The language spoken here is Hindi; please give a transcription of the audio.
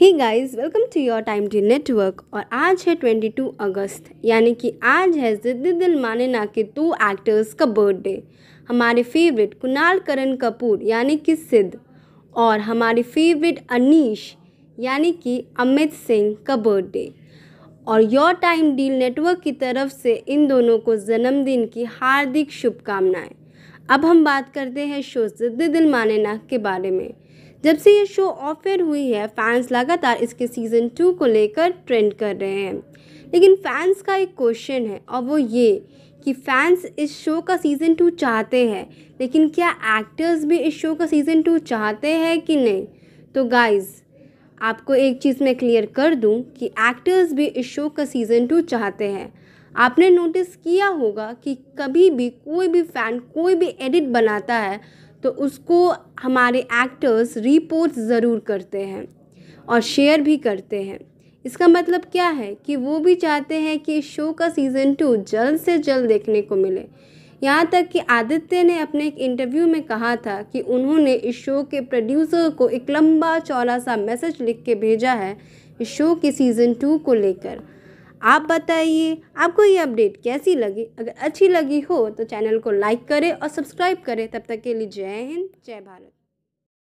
he guys welcome to your time T network और आज है 22 अगस्त यानी कि आज है दिल माने ना के टू एक्टर्स का बर्थडे हमारे फेवरेट कुणाल करण कपूर यानी कि सिद्ध और हमारे फेवरेट अनीश यानी कि अमित सिंह का बर्थडे और योर टाइम डील नेटवर्क की तरफ से इन दोनों को जन्मदिन की हार्दिक शुभकामनाएं अब हम बात करते हैं शो दिल माने ना के बारे में जब से ये शो ऑफर हुई है फैंस लगातार इसके सीज़न टू को लेकर ट्रेंड कर रहे हैं लेकिन फैंस का एक क्वेश्चन है और वो ये कि फैंस इस शो का सीज़न टू चाहते हैं लेकिन क्या एक्टर्स भी इस शो का सीज़न टू चाहते हैं कि नहीं तो गाइज़ आपको एक चीज़ मैं क्लियर कर दूं कि एक्टर्स भी इस शो का सीज़न टू चाहते हैं आपने नोटिस किया होगा कि कभी भी कोई भी फ़ैन कोई भी एडिट बनाता है तो उसको हमारे एक्टर्स रिपोर्ट ज़रूर करते हैं और शेयर भी करते हैं इसका मतलब क्या है कि वो भी चाहते हैं कि इस शो का सीज़न टू जल्द से जल्द देखने को मिले यहाँ तक कि आदित्य ने अपने एक इंटरव्यू में कहा था कि उन्होंने इस शो के प्रोड्यूसर को एक लंबा चौड़ा सा मैसेज लिख के भेजा है इस शो के सीज़न टू को लेकर आप बताइए आपको ये अपडेट कैसी लगी अगर अच्छी लगी हो तो चैनल को लाइक करें और सब्सक्राइब करें तब तक के लिए जय हिंद जय भारत